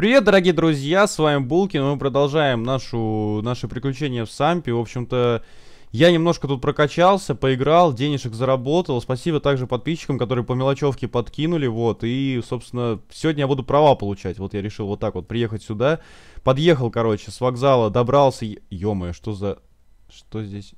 Привет, дорогие друзья, с вами Булкин, мы продолжаем нашу, наши приключения в Сампе. В общем-то, я немножко тут прокачался, поиграл, денежек заработал. Спасибо также подписчикам, которые по мелочевке подкинули, вот. И, собственно, сегодня я буду права получать. Вот я решил вот так вот приехать сюда. Подъехал, короче, с вокзала, добрался. Ё-моё, что за... Что здесь...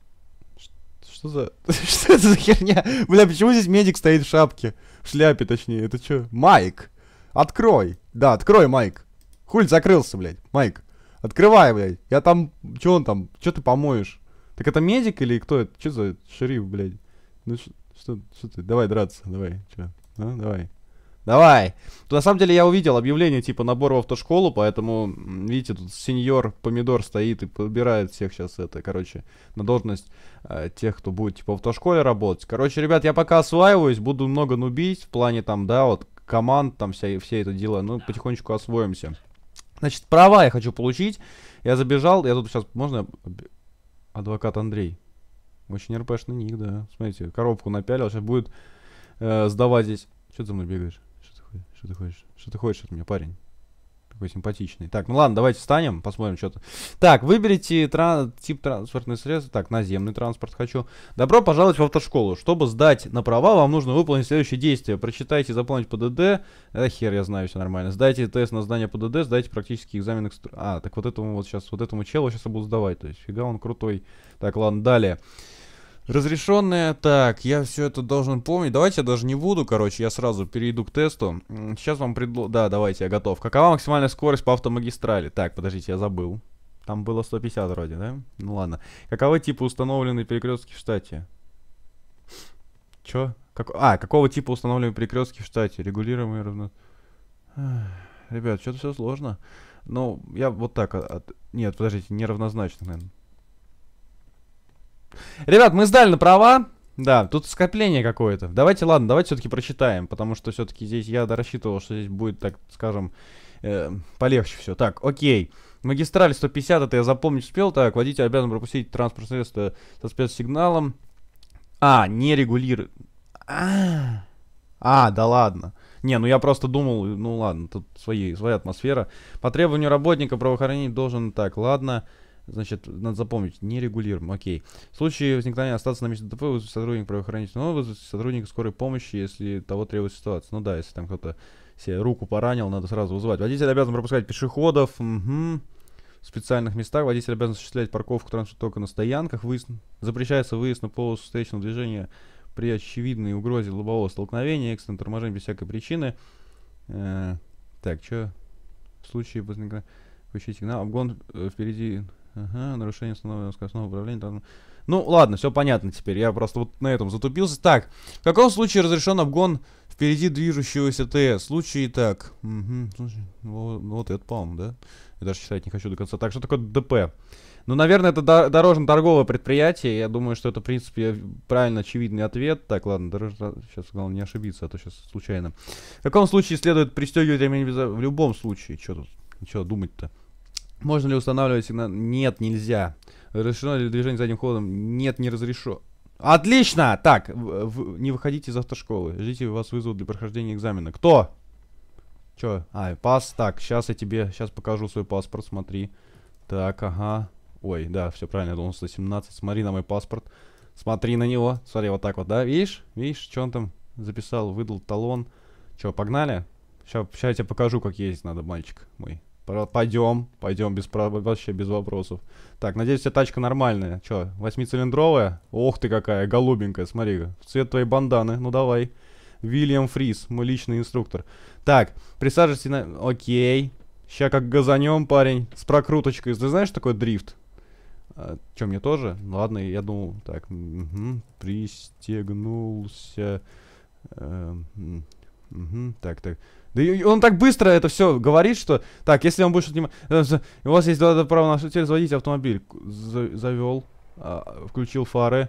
Что за... что это за херня? Бля, почему здесь медик стоит в шапке? В шляпе, точнее. Это что? Майк! Открой! Да, открой, Майк. Хуль закрылся, блядь, Майк. Открывай, блядь. Я там... Чё он там? Чё ты помоешь? Так это медик или кто это? Чё за шериф, блядь? Ну что, что ты? Давай драться, давай. че? А, давай. Давай. Тут на самом деле я увидел объявление типа набор в автошколу, поэтому, видите, тут сеньор Помидор стоит и подбирает всех сейчас это, короче, на должность э, тех, кто будет типа в автошколе работать. Короче, ребят, я пока осваиваюсь, буду много нубить в плане там, да, вот команд, там вся, и все это дело, ну, потихонечку освоимся. Значит, права я хочу получить. Я забежал, я тут сейчас, можно, адвокат Андрей. Очень РПшный ник, да. Смотрите, коробку напялил, сейчас будет э, сдавать здесь. Что ты за мной бегаешь? Что ты, что ты хочешь? Что ты хочешь от меня, парень? такой симпатичный. Так, ну ладно, давайте встанем, посмотрим что-то. Так, выберите тран тип транспортных средств. Так, наземный транспорт хочу. Добро пожаловать в автошколу. Чтобы сдать на права, вам нужно выполнить следующие действия. Прочитайте, заполнить ПДД. Да э, хер, я знаю, все нормально. Сдайте тест на здание ПДД, сдайте практический экзамен. Экстр... А, так вот этому вот сейчас, вот этому челу сейчас я буду сдавать. То есть, фига он крутой. Так, ладно, далее. Разрешенная, так, я все это должен помнить. Давайте я даже не буду, короче, я сразу перейду к тесту. Сейчас вам предло... Да, давайте, я готов. Какова максимальная скорость по автомагистрали? Так, подождите, я забыл. Там было 150 вроде, да? Ну ладно. Каковы типы установленные перекрестки в штате? Чё? Как... А, какого типа установленные перекрестки в штате? Регулируемые равно... Ребят, что-то все сложно. Ну, я вот так... От... Нет, подождите, неравнозначно, наверное. Ребят, мы сдали на права. Да, тут скопление какое-то. Давайте, ладно, давайте все-таки прочитаем, потому что все-таки здесь я рассчитывал, что здесь будет, так скажем, э, полегче все. Так, окей. Магистраль 150, это я запомнить успел. Так, водитель обязан пропустить транспортное средство со спецсигналом. А, не регулирует. А, а, да ладно. Не, ну я просто думал, ну ладно, тут свои, своя атмосфера. По требованию работника правоохранитель должен... Так, ладно... Значит, надо запомнить, не регулируем, окей. В случае возникновения остаться на месте ДТП, вызвать сотрудника правоохранительного, ну, вызвать сотрудника скорой помощи, если того требует ситуация. Ну да, если там кто-то себе руку поранил, надо сразу вызывать. Водитель обязан пропускать пешеходов, угу. В специальных местах водитель обязан осуществлять парковку транспорта только на стоянках. Выезд... Запрещается выезд на полосу встречного движения при очевидной угрозе лобового столкновения, экстренное торможение без всякой причины. Э -э так, что в случае возникновения... Включить сигнал. Обгон э, впереди Ага, нарушение основного, основного управления. Ну, ладно, все понятно теперь. Я просто вот на этом затупился. Так, в каком случае разрешен обгон впереди движущегося Т? Случай так. Угу, слушай, вот, вот это, по-моему, да? Я даже читать не хочу до конца. Так, что такое ДП? Ну, наверное, это до дорожно-торговое предприятие. Я думаю, что это, в принципе, правильно очевидный ответ. Так, ладно, дорож... сейчас главное не ошибиться, а то сейчас случайно. В каком случае следует пристегивать ремень в любом случае? Что тут? Что думать-то? Можно ли устанавливать сигнал? Нет, нельзя. Разрешено ли движение задним ходом? Нет, не разрешено. Отлично! Так, в, не выходите из автошколы. Ждите, вас вызовут для прохождения экзамена. Кто? Чё? А, пас. Так, сейчас я тебе... Сейчас покажу свой паспорт, смотри. Так, ага. Ой, да, все правильно, я должен 117. Смотри на мой паспорт. Смотри на него. Смотри, вот так вот, да? Видишь? Видишь, что он там записал? Выдал талон. Чё, погнали? Сейчас я тебе покажу, как ездить надо, мальчик мой. Пойдем, пойдем, без, вообще без вопросов. Так, надеюсь, у тачка нормальная. Че, восьмицилиндровая? Ох ты какая, голубенькая, смотри. Цвет твоей банданы, ну давай. Вильям Фрис, мой личный инструктор. Так, присаживайся на... Окей. Сейчас как газанем, парень, с прокруточкой. Ты знаешь, что такое дрифт? А, Чем мне тоже? Ладно, я думал, так, угу, пристегнулся. Э, угу, так, так. Да и он так быстро это все говорит, что... Так, если он будет что-то... Э, у вас есть право на шутер, заводите автомобиль. Завел, а, включил фары.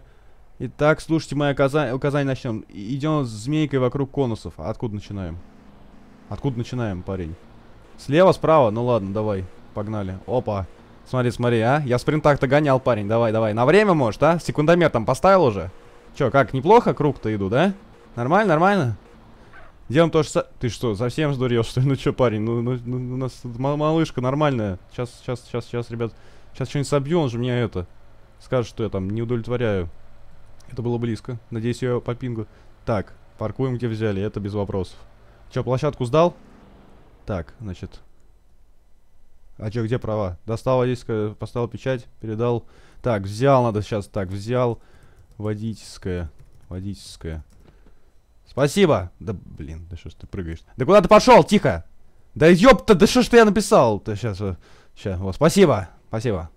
Итак, слушайте мои указания, указания начнем. Идем с змейкой вокруг конусов. А откуда начинаем? Откуда начинаем, парень? Слева, справа? Ну ладно, давай, погнали. Опа. Смотри, смотри, а? Я спринтах-то гонял, парень. Давай, давай. На время, может, а? Секундомер там поставил уже? Чё, как, неплохо круг-то иду, да? Нормально, нормально? Делаем то же самое. Ты что, совсем сдурел, что ли? Ну чё, парень, ну, ну, ну у нас малышка нормальная. Сейчас, сейчас, сейчас, сейчас, ребят. Сейчас что-нибудь собью, он же меня это... Скажет, что я там не удовлетворяю. Это было близко. Надеюсь, я по пингу. Так, паркуем, где взяли. Это без вопросов. Чё, площадку сдал? Так, значит... А чё, где права? Достал водительское, поставил печать, передал... Так, взял надо сейчас. Так, взял водительское. Водительское. Спасибо. Да блин, да что ж ты прыгаешь? Да куда ты пошел? Тихо! Да ёпта, да что ж ты я написал? Да сейчас, сейчас, э, вот, спасибо, спасибо.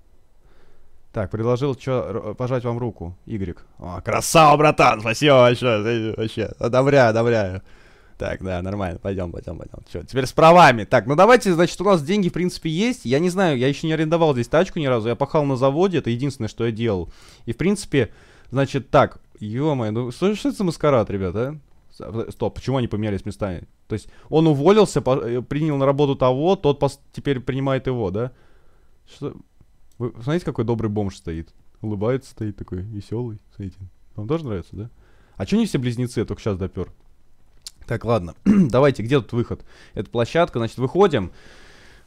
Так, предложил чё, пожать вам руку, Y. О, красава, братан, спасибо большое, вообще, одобряю, одобряю. Так, да, нормально, пойдем, пойдем, пойдем. Чё, теперь с правами. Так, ну давайте, значит, у нас деньги, в принципе, есть. Я не знаю, я еще не арендовал здесь тачку ни разу, я пахал на заводе, это единственное, что я делал. И, в принципе, значит, так, ё-моё, ну что, что это за маскарад, ребята, а? Э, стоп, почему они поменялись местами? То есть он уволился, по, э, принял на работу того, тот пос, теперь принимает его, да? Что? Вы смотрите, какой добрый бомж стоит. Улыбается стоит такой, веселый. Смотрите. Вам тоже нравится, да? А чё не все близнецы? Я только сейчас допер. Так, ладно. Давайте, где тут выход? Это площадка, значит, выходим.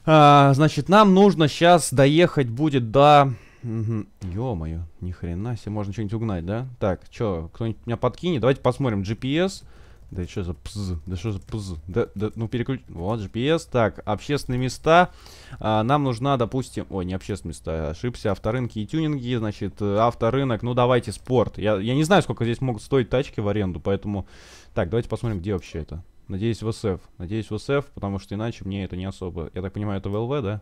А, значит, нам нужно сейчас доехать будет до... Угу. Ё-моё, ни хрена себе, можно что-нибудь угнать, да? Так, чё, кто-нибудь меня подкинет? Давайте посмотрим. GPS... Да что за пз? Да что за пз? Да, да, ну переключ... Вот GPS. Так, общественные места. А, нам нужна, допустим... Ой, не общественные места, ошибся. Авторынки и тюнинги, значит, авторынок. Ну, давайте спорт. Я, я не знаю, сколько здесь могут стоить тачки в аренду, поэтому... Так, давайте посмотрим, где вообще это. Надеюсь, в СФ. Надеюсь, в СФ, потому что иначе мне это не особо... Я так понимаю, это в ЛВ, да?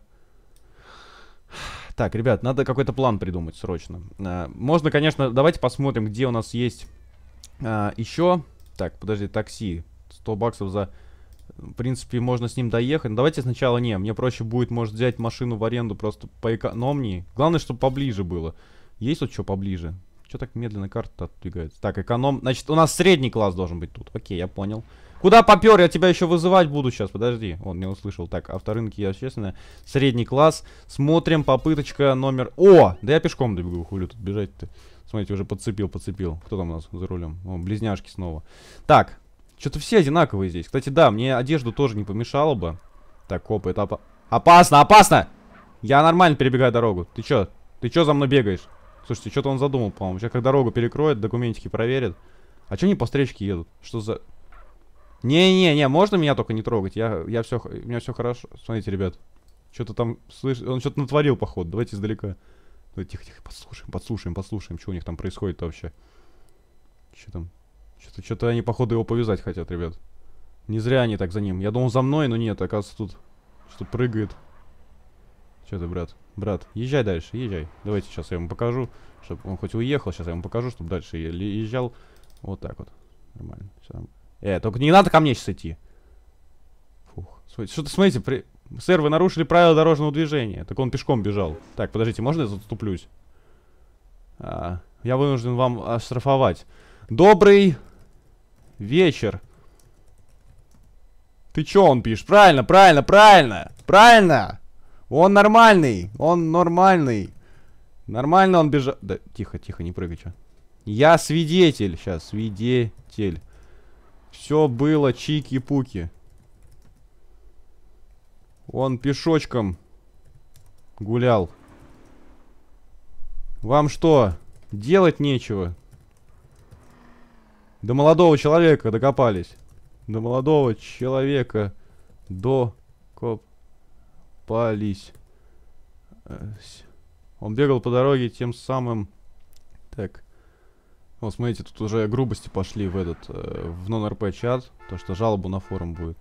Так, ребят, надо какой-то план придумать срочно. А, можно, конечно... Давайте посмотрим, где у нас есть а, еще... Так, подожди, такси. 100 баксов за... В принципе, можно с ним доехать. Но ну, давайте сначала не. Мне проще будет, может, взять машину в аренду просто поэкономнее. Главное, чтобы поближе было. Есть тут что поближе? Что так медленно карта отдвигается? Так, эконом... Значит, у нас средний класс должен быть тут. Окей, я понял. Куда попер? Я тебя еще вызывать буду сейчас. Подожди. Он не услышал. Так, авторынки, я, честно, Средний класс. Смотрим. Попыточка номер... О! Да я пешком добегу. Хули тут бежать-то. Смотрите, уже подцепил, подцепил. Кто там у нас за рулем? О, близняшки снова. Так, что-то все одинаковые здесь. Кстати, да, мне одежду тоже не помешало бы. Так, оп, это опа... опасно, опасно! Я нормально перебегаю дорогу. Ты чё? Ты чё за мной бегаешь? Слушайте, что-то он задумал, по-моему. Сейчас как дорогу перекроет, документики проверит. А чё они по встречке едут? Что за... Не-не-не, можно меня только не трогать? Я, я все, у меня все хорошо. Смотрите, ребят. Что-то там, слышь, он что-то натворил, походу. Давайте издалека. Ну, Тихо-тихо, подслушаем, подслушаем, подслушаем, что у них там происходит вообще. Что там? Что-то что они, походу, его повязать хотят, ребят. Не зря они так за ним. Я думал, за мной, но нет, оказывается, тут что прыгает. Что ты, брат? Брат, езжай дальше, езжай. Давайте сейчас я ему покажу, чтобы он хоть уехал, сейчас я ему покажу, чтобы дальше езжал. Вот так вот. Нормально. Все. Э, только не надо ко мне сейчас идти. Фух. Что-то, смотрите, при... Сэр, вы нарушили правила дорожного движения. Так он пешком бежал. Так, подождите, можно я заступлюсь? А, я вынужден вам оштрафовать. Добрый вечер. Ты чё он пишет? Правильно, правильно, правильно, правильно. Он нормальный, он нормальный. Нормально он бежал. Да, тихо, тихо, не прыгай, чё. Я свидетель. Сейчас, свидетель. Все было чики-пуки. Он пешочком гулял. Вам что, делать нечего? До молодого человека докопались. До молодого человека докопались. Э, Он бегал по дороге тем самым... Так. Вот смотрите, тут уже грубости пошли в этот, э, в нон-РП чат. То, что жалобу на форум будет.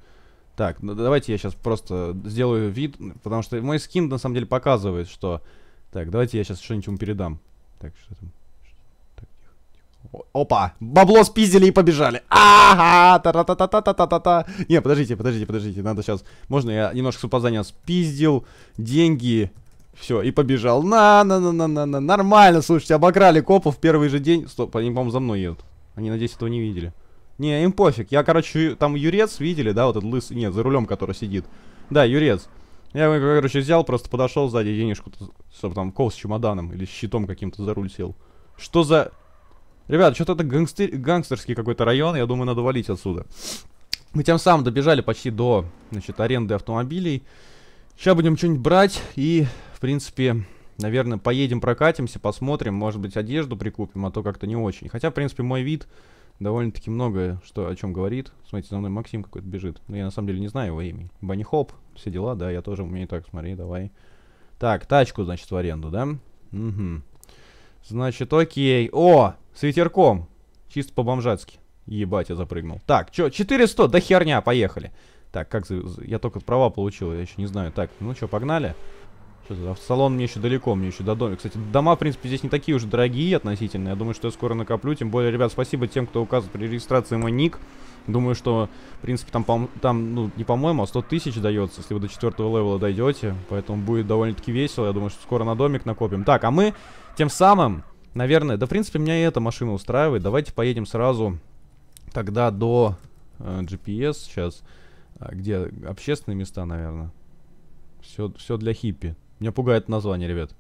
Так, ну давайте я сейчас просто сделаю вид, потому что мой скин на самом деле показывает, что... Так, давайте я сейчас что-нибудь ему передам. Так, что там? Так, тихо, тихо. опа! Бабло спиздили и побежали. Ага! та та та та та та та та Не, подождите, подождите, подождите. Надо сейчас... Можно я немножко с опозданием спиздил деньги... Все, и побежал. На, на, на, на, на, на. Нормально, слушайте, обокрали копов первый же день. Стоп, они, по-моему, за мной едут. Они, надеюсь, этого не видели. Не, им пофиг. Я, короче, там Юрец, видели, да, вот этот лысый, Нет, за рулем, который сидит. Да, Юрец. Я, короче, взял, просто подошел сзади денежку, чтобы там кол с чемоданом или с щитом каким-то за руль сел. Что за... Ребят, что-то это гангстер... гангстерский какой-то район, я думаю, надо валить отсюда. Мы тем самым добежали почти до, значит, аренды автомобилей. Сейчас будем что-нибудь брать и, в принципе, наверное, поедем прокатимся, посмотрим, может быть, одежду прикупим, а то как-то не очень. Хотя, в принципе, мой вид довольно-таки много, что, о чем говорит. Смотрите, за мной Максим какой-то бежит. Но я на самом деле не знаю его имени. Банни Хоп, все дела, да, я тоже умею так, смотри, давай. Так, тачку, значит, в аренду, да? Угу. Значит, окей. О, с ветерком. Чисто по-бомжатски. Ебать, я запрыгнул. Так, чё, 400, да херня, поехали. Так, как Я только права получил, я еще не знаю. Так, ну что, погнали. А в салон мне еще далеко, мне еще до дома. Кстати, дома, в принципе, здесь не такие уже дорогие относительно. Я думаю, что я скоро накоплю. Тем более, ребят, спасибо тем, кто указывает при регистрации мой ник. Думаю, что, в принципе, там, по там ну, не по-моему, а 100 тысяч дается, если вы до четвертого левела дойдете. Поэтому будет довольно-таки весело. Я думаю, что скоро на домик накопим. Так, а мы тем самым, наверное... Да, в принципе, меня и эта машина устраивает. Давайте поедем сразу тогда до э, GPS сейчас. А где общественные места, наверное. все для хиппи. Меня пугает название, ребят.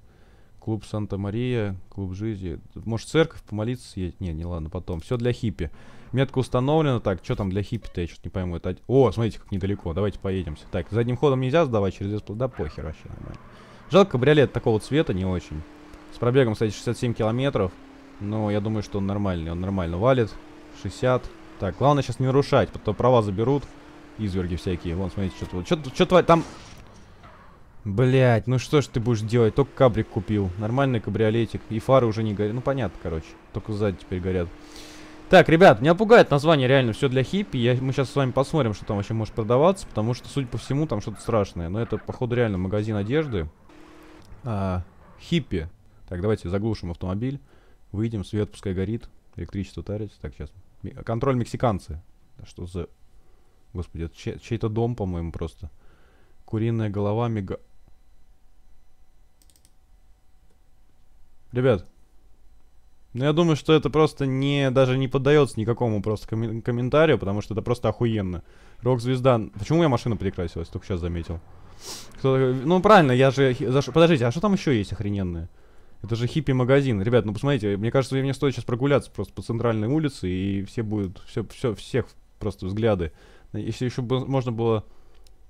Клуб Санта-Мария, клуб жизни. Может, церковь помолиться съесть? Не, не ладно, потом. Все для хиппи. Метка установлена. Так, что там для хиппи-то? Я что-то не пойму. Это... О, смотрите, как недалеко. Давайте поедемся. Так, задним ходом нельзя сдавать через лес. Да похер вообще. Нормально. Жалко, кабриолет такого цвета не очень. С пробегом, кстати, 67 километров. Но я думаю, что он нормальный. Он нормально валит. 60. Так, главное сейчас не нарушать, потому права заберут. Изверги всякие. Вон, смотрите, что-то... Что-то... Там Блять, ну что ж ты будешь делать? Только кабрик купил. Нормальный кабриолетик. И фары уже не горят. Ну понятно, короче. Только сзади теперь горят. Так, ребят, меня пугает название реально все для хиппи. Я, мы сейчас с вами посмотрим, что там вообще может продаваться, потому что, судя по всему, там что-то страшное. Но это, походу, реально магазин одежды. А, хиппи. Так, давайте заглушим автомобиль. Выйдем, свет пускай горит. Электричество тарится. Так, сейчас. Контроль мексиканцы. Что за... Господи, это чей-то дом, по-моему, просто. Куриная голова мега... Ребят, ну я думаю, что это просто не, даже не поддается никакому просто ком комментарию, потому что это просто охуенно. Рок-звезда... Почему я машину перекрасилась? Только сейчас заметил. Кто ну правильно, я же... Подождите, а что там еще есть охрененное? Это же хиппи-магазин. Ребят, ну посмотрите, мне кажется, мне стоит сейчас прогуляться просто по центральной улице, и все будут, все, все, всех просто взгляды. Если еще бы можно было,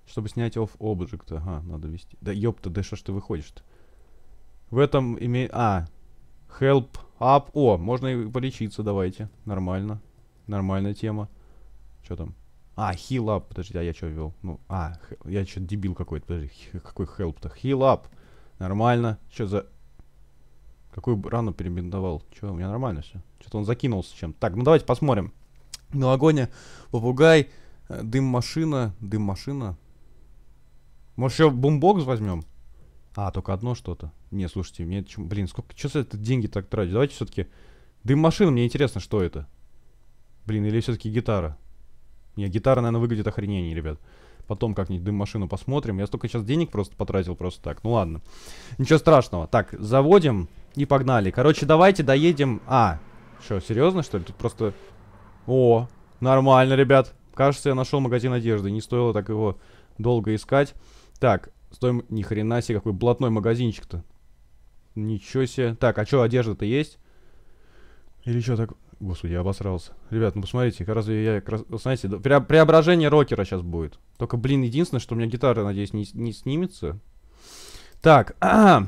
чтобы снять off object, ага, надо вести. Да ёпта, да что ж ты выходишь-то? В этом име... А, Help up. О, можно и полечиться, давайте. Нормально. Нормальная тема. Что там? А, heal up. Подожди, а я что ввел Ну, а, я что дебил какой-то. Подожди, какой help-то? Heal up. Нормально. Что за... Какую рану перебинтовал что у меня нормально все. Что-то он закинулся чем. -то. Так, ну давайте посмотрим. Новогодня, попугай, э, дым машина, дым машина. Может еще бумбокс возьмем? А, только одно что-то. Не, слушайте, мне... Блин, сколько... Что за это деньги так тратить? Давайте все-таки... Дым машина, мне интересно, что это. Блин, или все-таки гитара? Не, гитара, наверное, выглядит охренение, ребят. Потом как-нибудь дым машину посмотрим. Я столько сейчас денег просто потратил, просто так. Ну ладно. Ничего страшного. Так, заводим и погнали. Короче, давайте доедем... А, что, серьезно, что ли? Тут просто... О, нормально, ребят. Кажется, я нашел магазин одежды. Не стоило так его долго искать. Так, Стоим, ни хрена себе, какой блатной магазинчик-то. Ничего себе. Так, а что, одежда-то есть? Или что так? Господи, я обосрался. Ребят, ну посмотрите, как разве я... знаете, пре преображение рокера сейчас будет. Только, блин, единственное, что у меня гитара, надеюсь, не, не снимется. Так, а, -а, а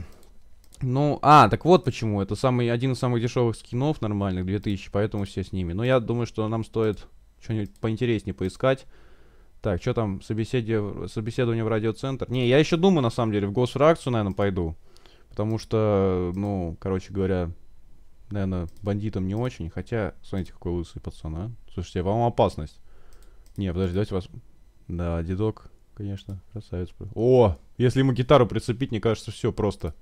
Ну, а, так вот почему. Это самый один из самых дешевых скинов нормальных, 2000, поэтому все с ними. Но я думаю, что нам стоит что-нибудь поинтереснее поискать. Так, что там, собеседие, собеседование в радиоцентр? Не, я еще думаю, на самом деле, в госфракцию, наверное, пойду. Потому что, ну, короче говоря, наверное, бандитам не очень. Хотя, смотрите, какой лысый пацан, а. Слушайте, вам опасность. Не, подожди, давайте вас... Да, дедок, конечно, красавец. О, если ему гитару прицепить, мне кажется, все просто.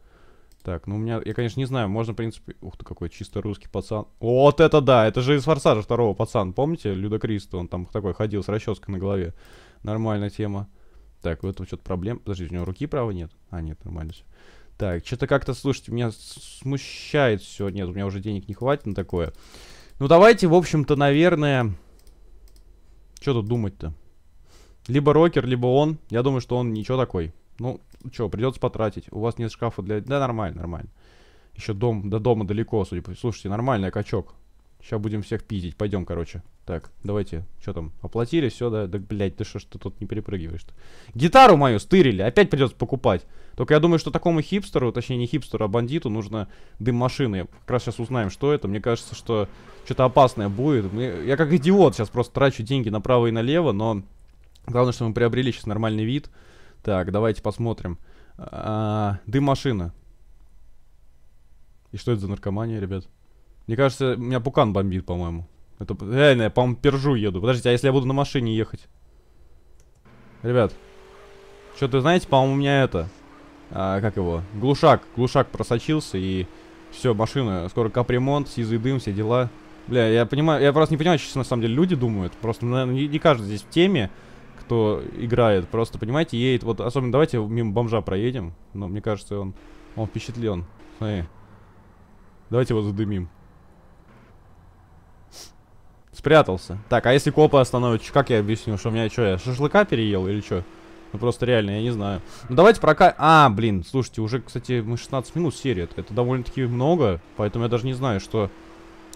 Так, ну у меня... Я, конечно, не знаю, можно, в принципе... Ух ты, какой чисто русский пацан. Вот это да! Это же из Форсажа второго пацан. Помните? Люда Кристо, он там такой ходил с расческой на голове. Нормальная тема. Так, в этом что-то проблем. Подожди, у него руки права нет? А, нет, нормально все. Так, что-то как-то, слушайте, меня смущает все. Нет, у меня уже денег не хватит на такое. Ну, давайте, в общем-то, наверное... Что тут думать-то? Либо Рокер, либо он. Я думаю, что он ничего такой. Ну, что, придется потратить. У вас нет шкафа для... Да, нормально, нормально. Еще дом, до дома далеко, судя по... Слушайте, нормально, качок. Сейчас будем всех пиздить. Пойдем, короче. Так, давайте. Что там? Оплатили, все, да? Да, блядь, ты что что тут не перепрыгиваешь-то? Гитару мою стырили, опять придется покупать. Только я думаю, что такому хипстеру, точнее не хипстеру, а бандиту нужно дым машины. Как раз сейчас узнаем, что это. Мне кажется, что что-то опасное будет. Я как идиот сейчас просто трачу деньги направо и налево, но главное, что мы приобрели сейчас нормальный вид. Так, давайте посмотрим. А, дым-машина. И что это за наркомания, ребят? Мне кажется, меня пукан бомбит, по-моему. Это реально, я, по-моему, пержу еду. Подождите, а если я буду на машине ехать? Ребят, что-то, знаете, по-моему, у меня это... А, как его? Глушак. Глушак просочился, и... Все, машина. Скоро капремонт, сизый дым, все дела. Бля, я понимаю... Я просто не понимаю, что на самом деле люди думают. Просто, наверное, не каждый здесь в теме кто играет. Просто, понимаете, едет. Вот особенно давайте мимо бомжа проедем. Но мне кажется, он, он впечатлен. Смотри. Давайте его задымим. Спрятался. Так, а если копы остановят, как я объясню, что у меня что, я шашлыка переел или что? Ну просто реально, я не знаю. Ну давайте прока... А, блин, слушайте, уже, кстати, мы 16 минут серии. Это довольно-таки много, поэтому я даже не знаю, что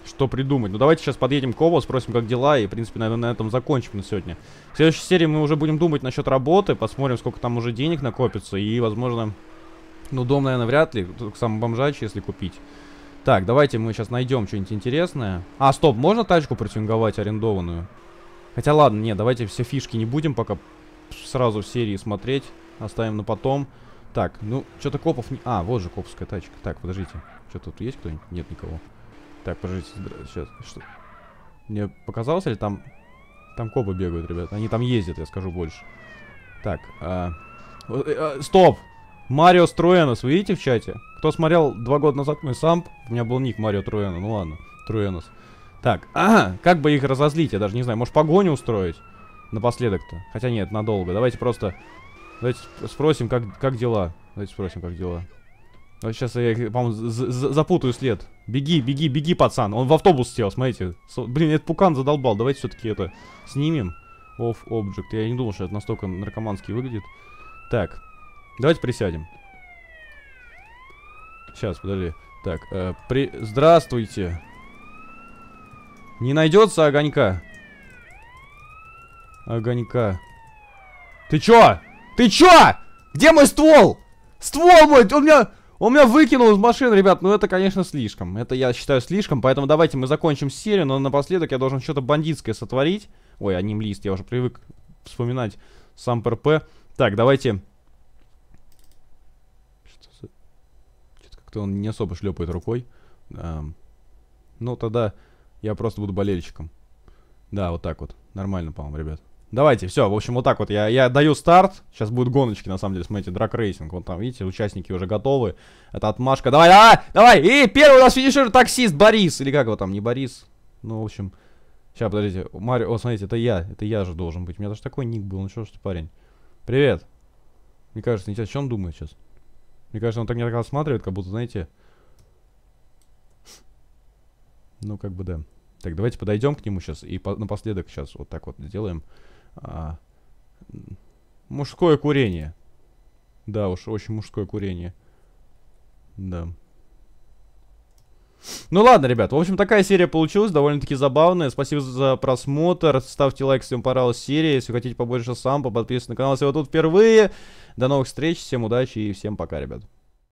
что придумать. Ну, давайте сейчас подъедем к Ово, спросим, как дела, и, в принципе, наверное, на этом закончим на сегодня. В следующей серии мы уже будем думать насчет работы, посмотрим, сколько там уже денег накопится, и, возможно, ну, дом, наверное, вряд ли, только сам бомжач, если купить. Так, давайте мы сейчас найдем что-нибудь интересное. А, стоп, можно тачку протюнговать арендованную? Хотя, ладно, нет, давайте все фишки не будем пока сразу в серии смотреть, оставим на потом. Так, ну, что-то копов... Не... А, вот же копская тачка. Так, подождите. Что тут есть кто-нибудь? Нет никого. Так, подождите, сейчас, что? Мне показалось ли там... Там копы бегают, ребят. Они там ездят, я скажу больше. Так, а, э, а... стоп! Марио Струэнос, вы видите в чате? Кто смотрел два года назад мой самп, у меня был ник Марио Труэна, ну ладно, Труэнос. Так, ага, как бы их разозлить, я даже не знаю, может погоню устроить? Напоследок-то, хотя нет, надолго, давайте просто, давайте спросим, как, как дела, давайте спросим, как дела. Вот сейчас я, по-моему, запутаю след. Беги, беги, беги, пацан. Он в автобус сел, смотрите. Со блин, этот пукан задолбал. Давайте все-таки это снимем. Off object. Я не думал, что это настолько наркоманский выглядит. Так. Давайте присядем. Сейчас, подожди. Так, э, при... Здравствуйте. Не найдется огонька? Огонька. Ты чё? Ты чё? Где мой ствол? Ствол мой! У меня... Он меня выкинул из машины, ребят. Ну, это, конечно, слишком. Это, я считаю, слишком. Поэтому давайте мы закончим серию. Но напоследок я должен что-то бандитское сотворить. Ой, аним лист. Я уже привык вспоминать сам ПРП. Так, давайте... Что то как-то он не особо шлепает рукой. Эм... Ну, тогда я просто буду болельщиком. Да, вот так вот. Нормально, по-моему, ребят. Давайте, все, в общем, вот так вот я, я даю старт. Сейчас будут гоночки, на самом деле, смотрите, драк рейсинг. Вон там, видите, участники уже готовы. Это отмашка. Давай, давай, давай! И первый у нас финишер таксист Борис. Или как его там, не Борис. Ну, в общем, сейчас, подождите. Марио, о, смотрите, это я, это я же должен быть. У меня даже такой ник был, ну что ж ты, парень. Привет. Мне кажется, сейчас что он думает сейчас? Мне кажется, он так меня так рассматривает, как будто, знаете... Ну, как бы да. Так, давайте подойдем к нему сейчас и по напоследок сейчас вот так вот сделаем. А, мужское курение. Да уж, очень мужское курение. Да. Ну ладно, ребят, в общем, такая серия получилась, довольно-таки забавная. Спасибо за просмотр, ставьте лайк, если вам понравилась серия. Если хотите побольше сам, подписывайтесь на канал, если вы тут впервые. До новых встреч, всем удачи и всем пока, ребят.